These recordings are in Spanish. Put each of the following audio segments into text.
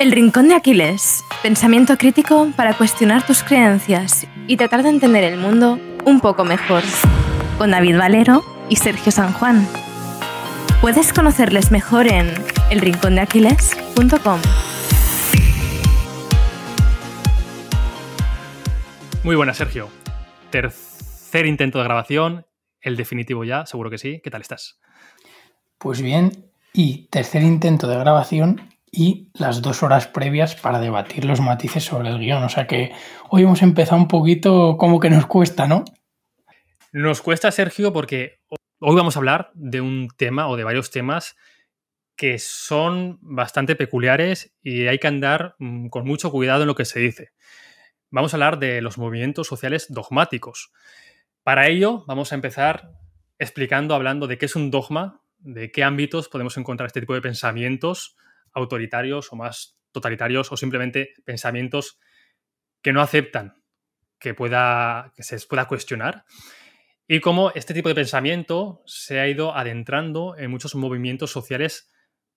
El Rincón de Aquiles. Pensamiento crítico para cuestionar tus creencias y tratar de entender el mundo un poco mejor. Con David Valero y Sergio San Juan. Puedes conocerles mejor en elrincondeaquiles.com. Muy buenas, Sergio. Tercer intento de grabación, el definitivo ya, seguro que sí. ¿Qué tal estás? Pues bien, y tercer intento de grabación y las dos horas previas para debatir los matices sobre el guión. O sea que hoy hemos empezado un poquito como que nos cuesta, ¿no? Nos cuesta, Sergio, porque hoy vamos a hablar de un tema o de varios temas que son bastante peculiares y hay que andar mm, con mucho cuidado en lo que se dice. Vamos a hablar de los movimientos sociales dogmáticos. Para ello, vamos a empezar explicando, hablando de qué es un dogma, de qué ámbitos podemos encontrar este tipo de pensamientos, autoritarios o más totalitarios o simplemente pensamientos que no aceptan que, pueda, que se pueda cuestionar y cómo este tipo de pensamiento se ha ido adentrando en muchos movimientos sociales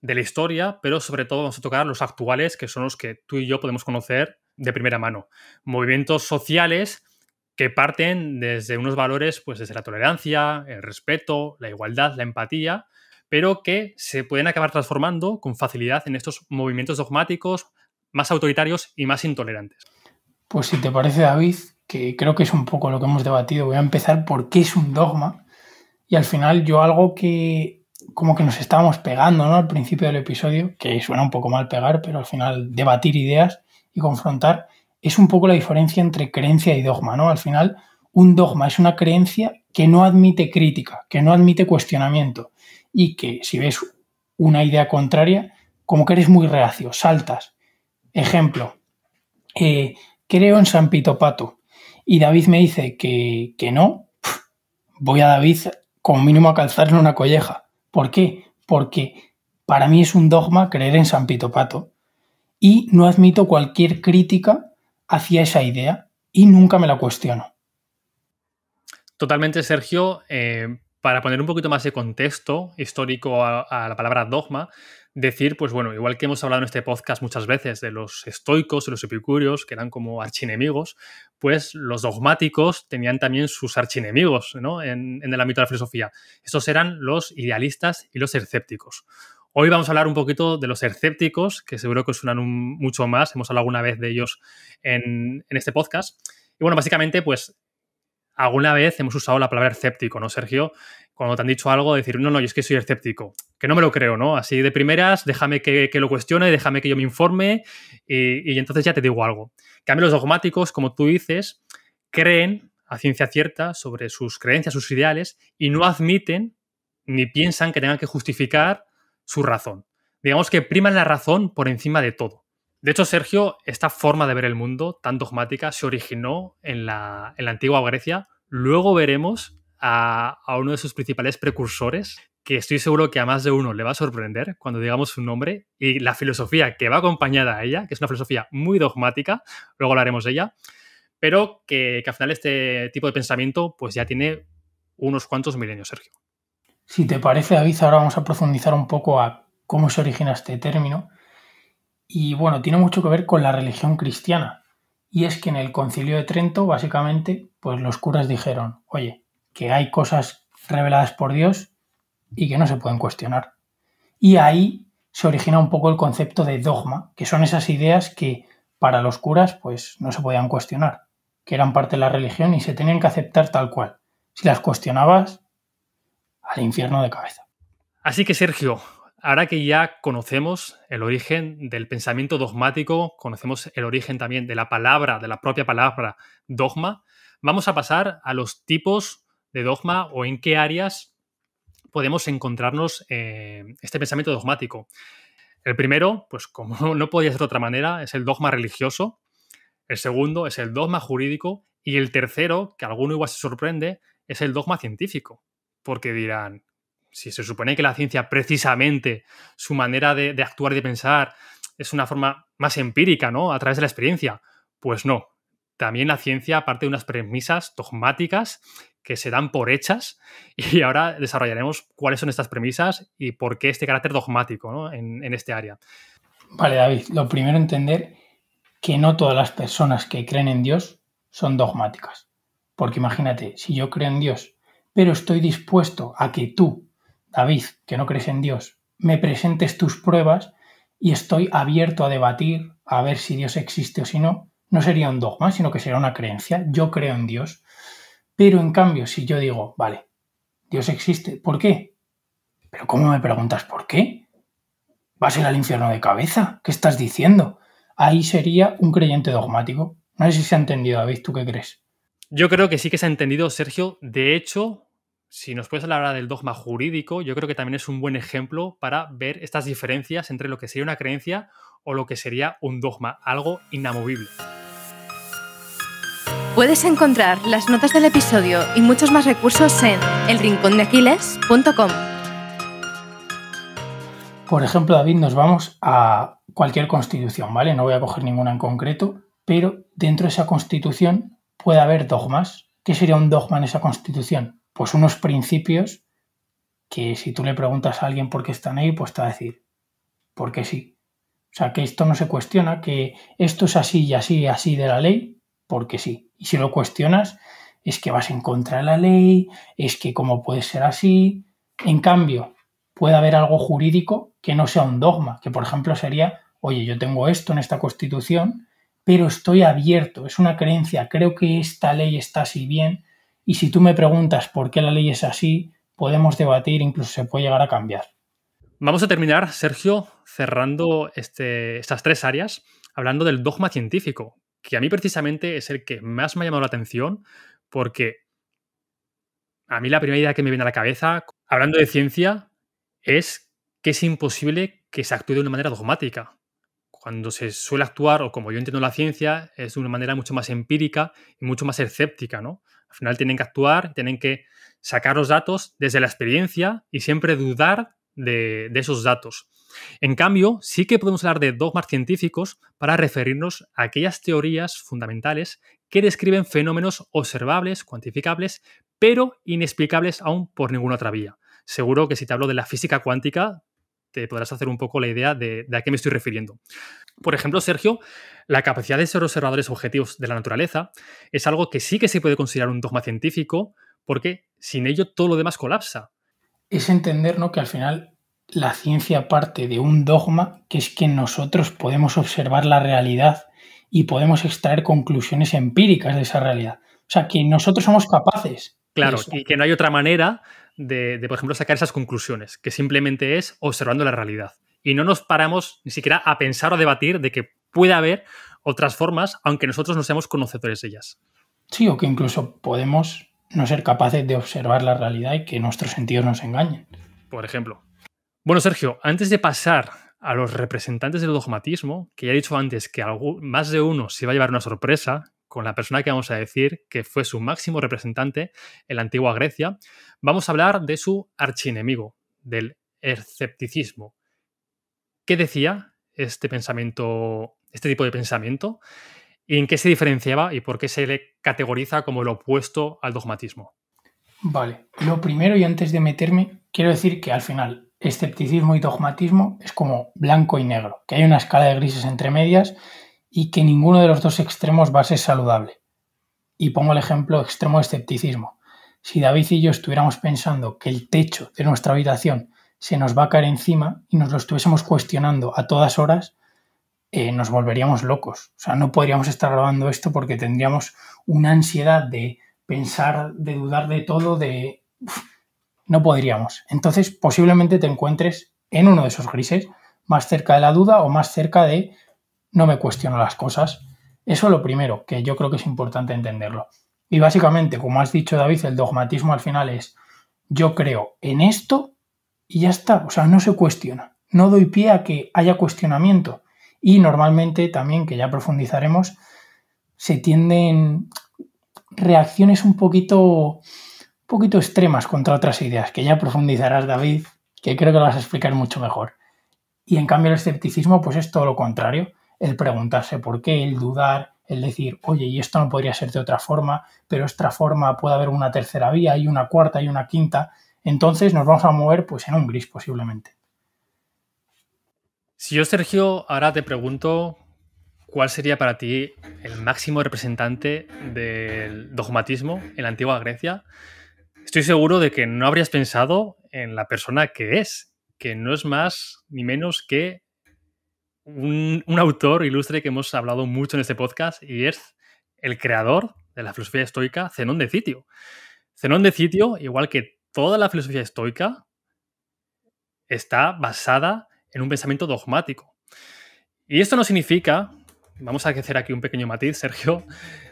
de la historia, pero sobre todo vamos a tocar los actuales, que son los que tú y yo podemos conocer de primera mano. Movimientos sociales que parten desde unos valores, pues desde la tolerancia, el respeto, la igualdad, la empatía, pero que se pueden acabar transformando con facilidad en estos movimientos dogmáticos más autoritarios y más intolerantes. Pues si te parece, David, que creo que es un poco lo que hemos debatido, voy a empezar por qué es un dogma y al final yo algo que como que nos estábamos pegando ¿no? al principio del episodio, que suena un poco mal pegar, pero al final debatir ideas y confrontar es un poco la diferencia entre creencia y dogma, ¿no? Al final, un dogma es una creencia que no admite crítica, que no admite cuestionamiento y que si ves una idea contraria, como que eres muy reacio, saltas. Ejemplo, eh, creo en San Pito Pato y David me dice que, no, voy a David como mínimo a calzarle una colleja. ¿Por qué? Porque para mí es un dogma creer en San Pito Pato y no admito cualquier crítica hacia esa idea y nunca me la cuestiono. Totalmente, Sergio. Eh, para poner un poquito más de contexto histórico a, la palabra dogma, decir, pues bueno, igual que hemos hablado en este podcast muchas veces de los estoicos y los epicúreos, que eran como archienemigos, pues los dogmáticos tenían también sus archienemigos ¿no? en, el ámbito de la filosofía. Esos eran los idealistas y los escépticos. Hoy vamos a hablar un poquito de los escépticos, que seguro que os suenan mucho más, hemos hablado alguna vez de ellos en este podcast. Y bueno, básicamente, pues alguna vez hemos usado la palabra escéptico, ¿no, Sergio? Cuando te han dicho algo, decir, no, no, yo es que soy escéptico, que no me lo creo, ¿no? Así de primeras, déjame que, lo cuestione, déjame que yo me informe y, entonces ya te digo algo. a mí los dogmáticos, como tú dices, creen a ciencia cierta sobre sus creencias, sus ideales y no admiten ni piensan que tengan que justificar su razón. Digamos que priman la razón por encima de todo. De hecho, Sergio, esta forma de ver el mundo tan dogmática se originó en la, antigua Grecia. Luego veremos a, uno de sus principales precursores, que estoy seguro que a más de uno le va a sorprender cuando digamos su nombre y la filosofía que va acompañada a ella, que es una filosofía muy dogmática, luego hablaremos de ella, pero que, al final este tipo de pensamiento pues ya tiene unos cuantos milenios, Sergio. Si te parece, David, ahora vamos a profundizar un poco a cómo se origina este término y bueno, tiene mucho que ver con la religión cristiana. Y es que en el concilio de Trento, básicamente, pues los curas dijeron, oye, que hay cosas reveladas por Dios y que no se pueden cuestionar. Y ahí se origina un poco el concepto de dogma, que son esas ideas que para los curas pues no se podían cuestionar, que eran parte de la religión y se tenían que aceptar tal cual. Si las cuestionabas, al infierno de cabeza. Así que Sergio, ahora que ya conocemos el origen del pensamiento dogmático, conocemos el origen también de la palabra, de la propia palabra dogma, vamos a pasar a los tipos de dogma o en qué áreas podemos encontrarnos eh, este pensamiento dogmático. El primero, pues como no podía ser de otra manera, es el dogma religioso. El segundo es el dogma jurídico. Y el tercero, que a alguno igual se sorprende, es el dogma científico. Porque dirán, si se supone que la ciencia precisamente su manera de, actuar y de pensar es una forma más empírica, ¿no? A través de la experiencia. Pues no. También la ciencia parte de unas premisas dogmáticas que se dan por hechas y ahora desarrollaremos cuáles son estas premisas y por qué este carácter dogmático ¿no? en, en, este área. Vale, David, lo primero entender que no todas las personas que creen en Dios son dogmáticas. Porque imagínate, si yo creo en Dios, pero estoy dispuesto a que tú David, que no crees en Dios, me presentes tus pruebas y estoy abierto a debatir, a ver si Dios existe o si no, no sería un dogma, sino que sería una creencia. Yo creo en Dios. Pero en cambio, si yo digo, vale, Dios existe, ¿por qué? Pero ¿cómo me preguntas por qué? Vas a ser al infierno de cabeza. ¿Qué estás diciendo? Ahí sería un creyente dogmático. No sé si se ha entendido, David, ¿tú qué crees? Yo creo que sí que se ha entendido, Sergio. De hecho, si nos puedes hablar del dogma jurídico, yo creo que también es un buen ejemplo para ver estas diferencias entre lo que sería una creencia o lo que sería un dogma, algo inamovible. Puedes encontrar las notas del episodio y muchos más recursos en Aquiles.com. Por ejemplo, David, nos vamos a cualquier constitución, ¿vale? No voy a coger ninguna en concreto, pero dentro de esa constitución puede haber dogmas. ¿Qué sería un dogma en esa constitución? pues unos principios que si tú le preguntas a alguien por qué están ahí, pues te va a decir, porque sí. O sea, que esto no se cuestiona, que esto es así y así y así de la ley, porque sí. Y si lo cuestionas, es que vas en contra de la ley, es que cómo puede ser así. En cambio, puede haber algo jurídico que no sea un dogma, que por ejemplo sería, oye, yo tengo esto en esta constitución, pero estoy abierto, es una creencia, creo que esta ley está así bien, y si tú me preguntas por qué la ley es así, podemos debatir, incluso se puede llegar a cambiar. Vamos a terminar, Sergio, cerrando este, estas tres áreas, hablando del dogma científico, que a mí precisamente es el que más me ha llamado la atención, porque a mí la primera idea que me viene a la cabeza, hablando de ciencia, es que es imposible que se actúe de una manera dogmática. Cuando se suele actuar, o como yo entiendo la ciencia, es de una manera mucho más empírica y mucho más escéptica, ¿no? Al final tienen que actuar, tienen que sacar los datos desde la experiencia y siempre dudar de, esos datos. En cambio, sí que podemos hablar de dogmas científicos para referirnos a aquellas teorías fundamentales que describen fenómenos observables, cuantificables, pero inexplicables aún por ninguna otra vía. Seguro que si te hablo de la física cuántica, te podrás hacer un poco la idea de, de a qué me estoy refiriendo. Por ejemplo, Sergio, la capacidad de ser observadores objetivos de la naturaleza es algo que sí que se puede considerar un dogma científico porque sin ello todo lo demás colapsa. Es entender ¿no? que al final la ciencia parte de un dogma que es que nosotros podemos observar la realidad y podemos extraer conclusiones empíricas de esa realidad. O sea, que nosotros somos capaces. Claro, y que no hay otra manera de, por ejemplo, sacar esas conclusiones, que simplemente es observando la realidad. Y no nos paramos ni siquiera a pensar o a debatir de que puede haber otras formas, aunque nosotros no seamos conocedores de ellas. Sí, o que incluso podemos no ser capaces de observar la realidad y que nuestros sentidos nos engañen. Por ejemplo. Bueno, Sergio, antes de pasar a los representantes del dogmatismo, que ya he dicho antes que más de uno se va a llevar una sorpresa con la persona que vamos a decir que fue su máximo representante en la antigua Grecia, vamos a hablar de su archienemigo, del escepticismo. ¿Qué decía este pensamiento este tipo de pensamiento? en qué se diferenciaba y por qué se le categoriza como el opuesto al dogmatismo? Vale, lo primero y antes de meterme, quiero decir que al final escepticismo y dogmatismo es como blanco y negro, que hay una escala de grises entre medias y que ninguno de los dos extremos va a ser saludable. Y pongo el ejemplo extremo de escepticismo. Si David y yo estuviéramos pensando que el techo de nuestra habitación se nos va a caer encima y nos lo estuviésemos cuestionando a todas horas, eh, nos volveríamos locos. O sea, no podríamos estar grabando esto porque tendríamos una ansiedad de pensar, de dudar de todo, de... no podríamos. Entonces, posiblemente te encuentres en uno de esos grises, más cerca de la duda o más cerca de no me cuestiono las cosas. Eso es lo primero, que yo creo que es importante entenderlo. Y básicamente, como has dicho David, el dogmatismo al final es yo creo en esto y ya está. O sea, no se cuestiona. No doy pie a que haya cuestionamiento. Y normalmente también, que ya profundizaremos, se tienden reacciones un poquito, un poquito extremas contra otras ideas, que ya profundizarás, David, que creo que las vas a explicar mucho mejor. Y en cambio el escepticismo pues es todo lo contrario, el preguntarse por qué, el dudar, el decir, oye, y esto no podría ser de otra forma, pero otra forma puede haber una tercera vía, y una cuarta, y una quinta, entonces nos vamos a mover pues en un gris posiblemente. Si yo, Sergio, ahora te pregunto cuál sería para ti el máximo representante del dogmatismo en la antigua Grecia, estoy seguro de que no habrías pensado en la persona que es, que no es más ni menos que un, autor ilustre que hemos hablado mucho en este podcast y es el creador de la filosofía estoica, Zenón de Citio. Zenón de Citio, igual que toda la filosofía estoica, está basada en un pensamiento dogmático. Y esto no significa, vamos a hacer aquí un pequeño matiz, Sergio,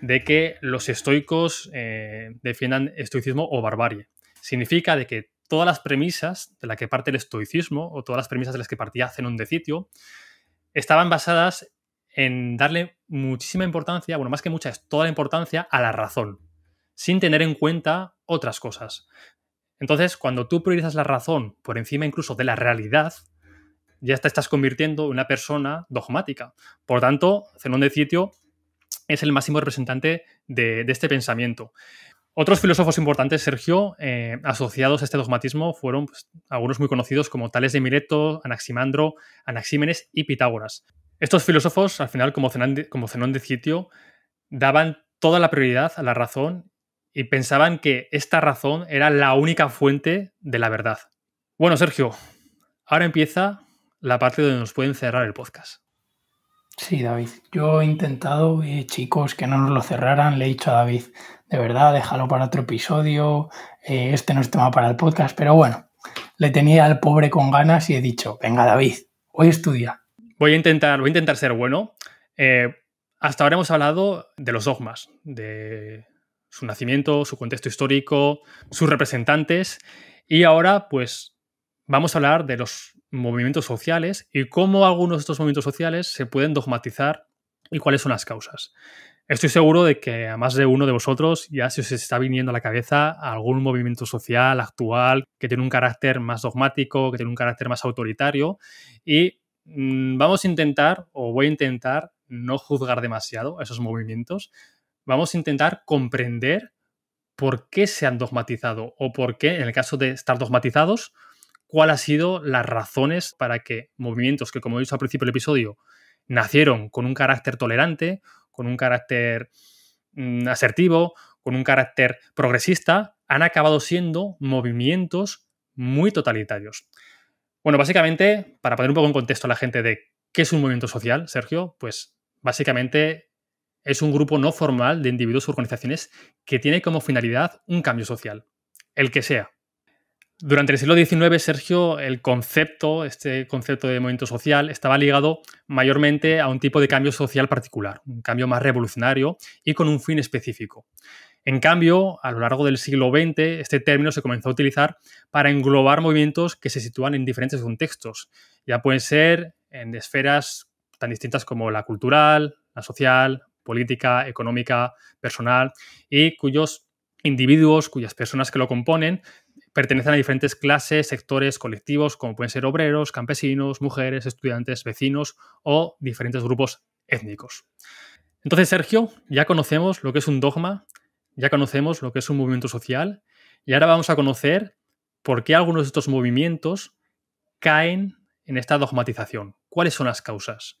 de que los estoicos eh, defiendan estoicismo o barbarie. Significa de que todas las premisas de las que parte el estoicismo o todas las premisas de las que partía Zenón de Sitio estaban basadas en darle muchísima importancia, bueno, más que mucha, es toda la importancia a la razón, sin tener en cuenta otras cosas. Entonces, cuando tú priorizas la razón por encima incluso de la realidad, ya te estás convirtiendo en una persona dogmática. Por tanto, Zenón de Citio es el máximo representante de, este pensamiento. Otros filósofos importantes, Sergio, eh, asociados a este dogmatismo fueron pues, algunos muy conocidos como Tales de Mileto, Anaximandro, Anaxímenes y Pitágoras. Estos filósofos, al final, como como Zenón de Citio, daban toda la prioridad a la razón y pensaban que esta razón era la única fuente de la verdad. Bueno, Sergio, ahora empieza la parte donde nos pueden cerrar el podcast. Sí, David. Yo he intentado, eh, chicos, que no nos lo cerraran. Le he dicho a David, de verdad, déjalo para otro episodio. Eh, este no es tema para el podcast, pero bueno, le tenía al pobre con ganas y he dicho, venga, David, hoy estudia. Voy a intentar, voy a intentar ser bueno. Eh, hasta ahora hemos hablado de los dogmas, de su nacimiento, su contexto histórico, sus representantes, y ahora, pues, vamos a hablar de los movimientos sociales y cómo algunos de estos movimientos sociales se pueden dogmatizar y cuáles son las causas. Estoy seguro de que a más de uno de vosotros ya se os está viniendo a la cabeza algún movimiento social actual que tiene un carácter más dogmático, que tiene un carácter más autoritario y mm, vamos a intentar o voy a intentar no juzgar demasiado esos movimientos. Vamos a intentar comprender por qué se han dogmatizado o por qué, en el caso de estar dogmatizados, cuál ha sido las razones para que movimientos que, como he dicho al principio del episodio, nacieron con un carácter tolerante, con un carácter mm, asertivo, con un carácter progresista, han acabado siendo movimientos muy totalitarios. Bueno, básicamente, para poner un poco en contexto a la gente de qué es un movimiento social, Sergio, pues básicamente es un grupo no formal de individuos u organizaciones que tiene como finalidad un cambio social, el que sea, durante el siglo XIX, Sergio, el concepto, este concepto de movimiento social, estaba ligado mayormente a un tipo de cambio social particular, un cambio más revolucionario y con un fin específico. En cambio, a lo largo del siglo XX, este término se comenzó a utilizar para englobar movimientos que se sitúan en diferentes contextos. Ya pueden ser en esferas tan distintas como la cultural, la social, política, económica, personal, y cuyos individuos, cuyas personas que lo componen, Pertenecen a diferentes clases, sectores, colectivos, como pueden ser obreros, campesinos, mujeres, estudiantes, vecinos o diferentes grupos étnicos. Entonces, Sergio, ya conocemos lo que es un dogma, ya conocemos lo que es un movimiento social y ahora vamos a conocer por qué algunos de estos movimientos caen en esta dogmatización. ¿Cuáles son las causas?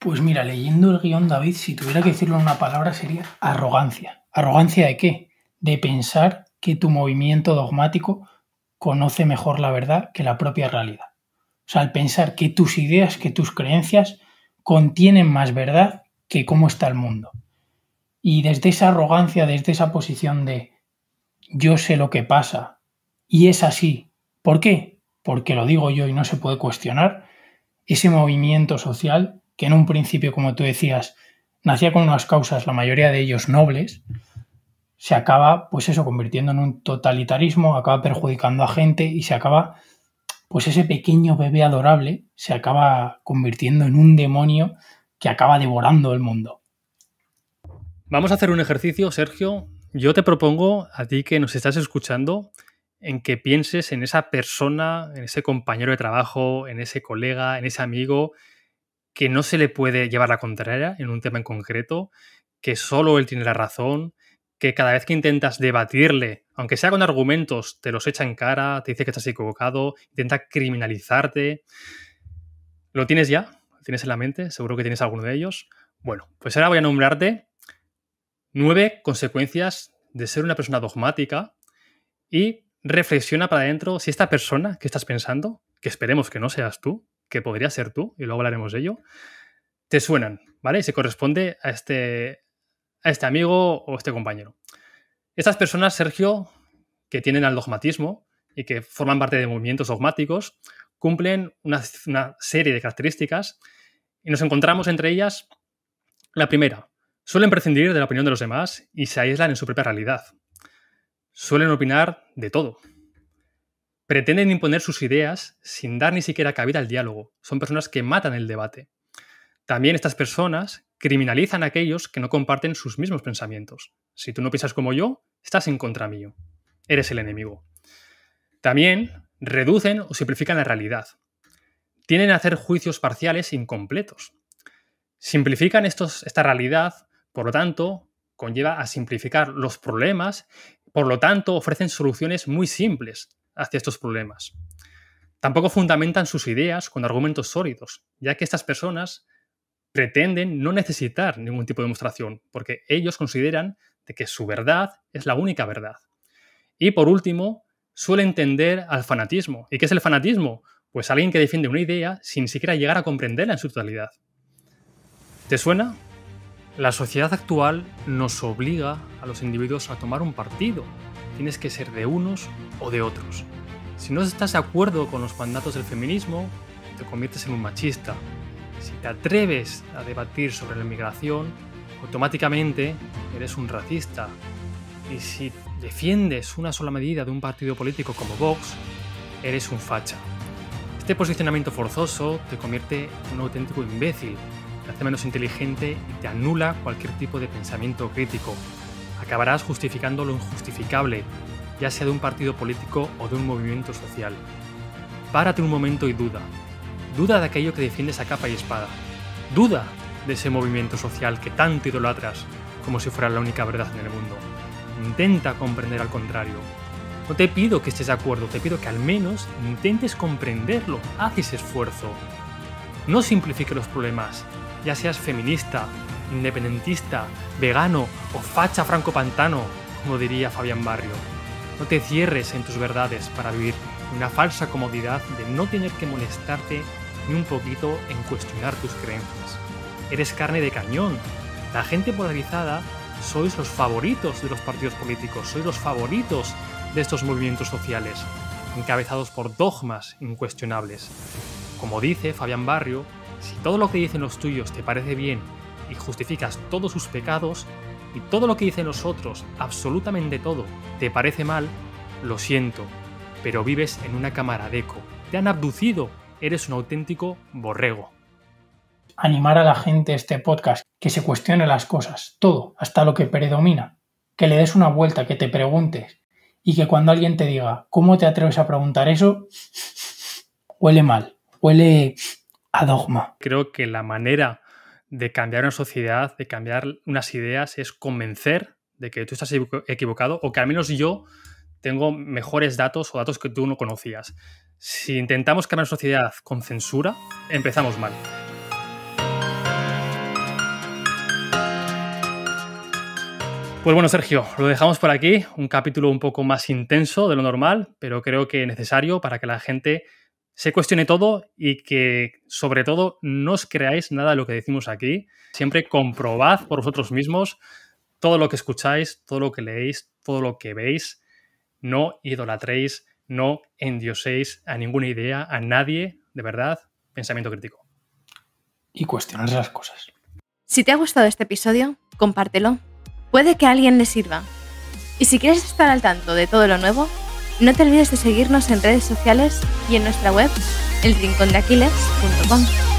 Pues mira, leyendo el guión, David, si tuviera que decirlo en una palabra sería arrogancia. ¿Arrogancia de qué? De pensar que tu movimiento dogmático conoce mejor la verdad que la propia realidad. O sea, al pensar que tus ideas, que tus creencias contienen más verdad que cómo está el mundo. Y desde esa arrogancia, desde esa posición de yo sé lo que pasa y es así. ¿Por qué? Porque lo digo yo y no se puede cuestionar. Ese movimiento social, que en un principio, como tú decías, nacía con unas causas, la mayoría de ellos nobles, se acaba, pues eso, convirtiendo en un totalitarismo, acaba perjudicando a gente y se acaba, pues ese pequeño bebé adorable se acaba convirtiendo en un demonio que acaba devorando el mundo. Vamos a hacer un ejercicio, Sergio. Yo te propongo a ti que nos estás escuchando en que pienses en esa persona, en ese compañero de trabajo, en ese colega, en ese amigo que no se le puede llevar la contraria en un tema en concreto, que solo él tiene la razón, que cada vez que intentas debatirle, aunque sea con argumentos, te los echa en cara, te dice que estás equivocado, intenta criminalizarte. ¿Lo tienes ya? ¿Lo tienes en la mente? Seguro que tienes alguno de ellos. Bueno, pues ahora voy a nombrarte nueve consecuencias de ser una persona dogmática y reflexiona para adentro si esta persona que estás pensando, que esperemos que no seas tú, que podría ser tú, y luego hablaremos de ello, te suenan, ¿vale? Y se corresponde a este, a este amigo o este compañero. Estas personas, Sergio, que tienen al dogmatismo y que forman parte de movimientos dogmáticos, cumplen una, una serie de características y nos encontramos entre ellas la primera, suelen prescindir de la opinión de los demás y se aíslan en su propia realidad. Suelen opinar de todo. Pretenden imponer sus ideas sin dar ni siquiera cabida al diálogo. Son personas que matan el debate. También estas personas criminalizan a aquellos que no comparten sus mismos pensamientos. Si tú no piensas como yo, estás en contra mío. Eres el enemigo. También reducen o simplifican la realidad. Tienen a hacer juicios parciales incompletos. Simplifican esta realidad, por lo tanto, conlleva a simplificar los problemas, por lo tanto, ofrecen soluciones muy simples hacia estos problemas. Tampoco fundamentan sus ideas con argumentos sólidos, ya que estas personas pretenden no necesitar ningún tipo de demostración, porque ellos consideran de que su verdad es la única verdad. Y por último, suelen entender al fanatismo. ¿Y qué es el fanatismo? Pues alguien que defiende una idea sin siquiera llegar a comprenderla en su totalidad. ¿Te suena? La sociedad actual nos obliga a los individuos a tomar un partido. Tienes que ser de unos o de otros. Si no estás de acuerdo con los mandatos del feminismo, te conviertes en un machista, si te atreves a debatir sobre la inmigración, automáticamente eres un racista. Y si defiendes una sola medida de un partido político como Vox, eres un facha. Este posicionamiento forzoso te convierte en un auténtico imbécil, te hace menos inteligente y te anula cualquier tipo de pensamiento crítico. Acabarás justificando lo injustificable, ya sea de un partido político o de un movimiento social. Párate un momento y duda duda de aquello que defiendes a capa y espada, duda de ese movimiento social que tanto idolatras como si fuera la única verdad en el mundo. Intenta comprender al contrario. No te pido que estés de acuerdo, te pido que al menos intentes comprenderlo, haz ese esfuerzo. No simplifique los problemas, ya seas feminista, independentista, vegano o facha franco-pantano, como diría Fabián Barrio. No te cierres en tus verdades para vivir una falsa comodidad de no tener que molestarte ni un poquito en cuestionar tus creencias. Eres carne de cañón. La gente polarizada sois los favoritos de los partidos políticos, sois los favoritos de estos movimientos sociales, encabezados por dogmas incuestionables. Como dice Fabián Barrio, si todo lo que dicen los tuyos te parece bien y justificas todos sus pecados, y todo lo que dicen los otros, absolutamente todo, te parece mal, lo siento, pero vives en una cámara de eco. Te han abducido eres un auténtico borrego. Animar a la gente este podcast, que se cuestione las cosas, todo, hasta lo que predomina, que le des una vuelta, que te preguntes, y que cuando alguien te diga, ¿cómo te atreves a preguntar eso? Huele mal, huele a dogma. Creo que la manera de cambiar una sociedad, de cambiar unas ideas, es convencer de que tú estás equivocado o que al menos yo tengo mejores datos o datos que tú no conocías. Si intentamos cambiar sociedad con censura, empezamos mal. Pues bueno, Sergio, lo dejamos por aquí. Un capítulo un poco más intenso de lo normal, pero creo que necesario para que la gente se cuestione todo y que, sobre todo, no os creáis nada de lo que decimos aquí. Siempre comprobad por vosotros mismos todo lo que escucháis, todo lo que leéis, todo lo que veis. No idolatréis no endioséis a ninguna idea, a nadie, de verdad, pensamiento crítico. Y cuestionar las cosas. Si te ha gustado este episodio, compártelo. Puede que a alguien le sirva. Y si quieres estar al tanto de todo lo nuevo, no te olvides de seguirnos en redes sociales y en nuestra web, elrincondeaquiles.com.